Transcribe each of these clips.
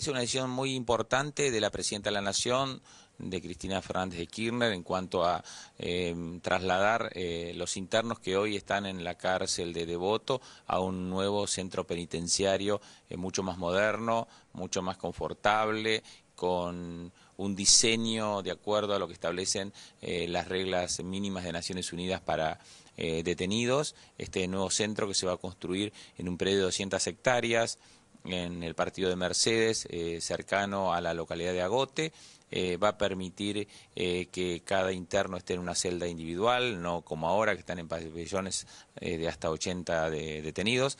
Es una decisión muy importante de la Presidenta de la Nación, de Cristina Fernández de Kirchner, en cuanto a em, trasladar eh, los internos que hoy están en la cárcel de Devoto a un nuevo centro penitenciario eh, mucho más moderno, mucho más confortable, con un diseño de acuerdo a lo que establecen eh, las reglas mínimas de Naciones Unidas para detenidos. Este nuevo centro que se va a construir en un predio de 200 hectáreas en el partido de Mercedes, eh, cercano a la localidad de Agote. Eh, va a permitir eh, que cada interno esté en una celda individual, no como ahora que están en pabellones de hasta 80 detenidos.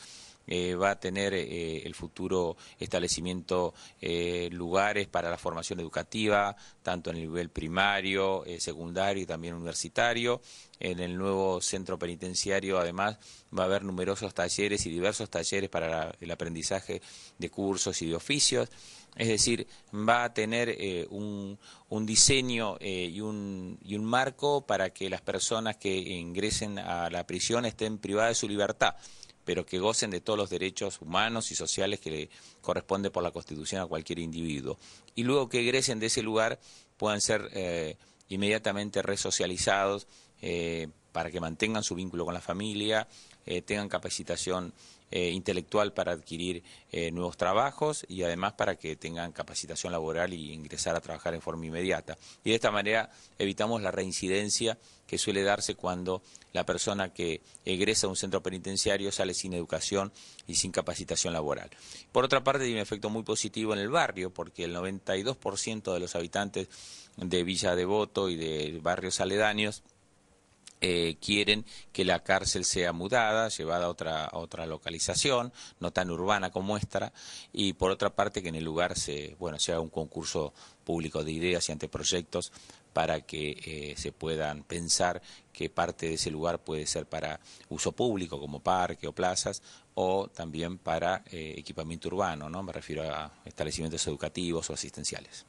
Eh, va a tener eh, el futuro establecimiento eh, lugares para la formación educativa, tanto en el nivel primario, secundario y también universitario. En el nuevo centro penitenciario, además, va a haber numerosos talleres y diversos talleres para el aprendizaje de cursos y de oficios. Es decir, va a tener un, un, diseño y, un, y, un, marco para que las personas que ingresen a la prisión estén privadas de su libertad pero que gocen de todos los derechos humanos y sociales que le corresponde por la Constitución a cualquier individuo. Y luego que egresen de ese lugar puedan ser eh, inmediatamente resocializados eh, para que mantengan su vínculo con la familia, eh, tengan capacitación eh, intelectual para adquirir eh, nuevos trabajos y además para que tengan capacitación laboral y ingresar a trabajar en forma inmediata. Y de esta manera evitamos la reincidencia que suele darse cuando la persona que egresa a un centro penitenciario sale sin educación y sin capacitación laboral. Por otra parte, tiene un efecto muy positivo en el barrio, porque el 92% de los habitantes de Villa Devoto y de barrios aledaños eh, quieren que la cárcel sea mudada, llevada a otra, otra localización, no tan urbana como esta, y por otra parte que en el lugar se, bueno, haga un concurso público de ideas y anteproyectos para que eh, se puedan pensar que parte de ese lugar puede ser para uso público, como parque o plazas, o también para eh, equipamiento urbano, ¿no? Me refiero a establecimientos educativos o asistenciales.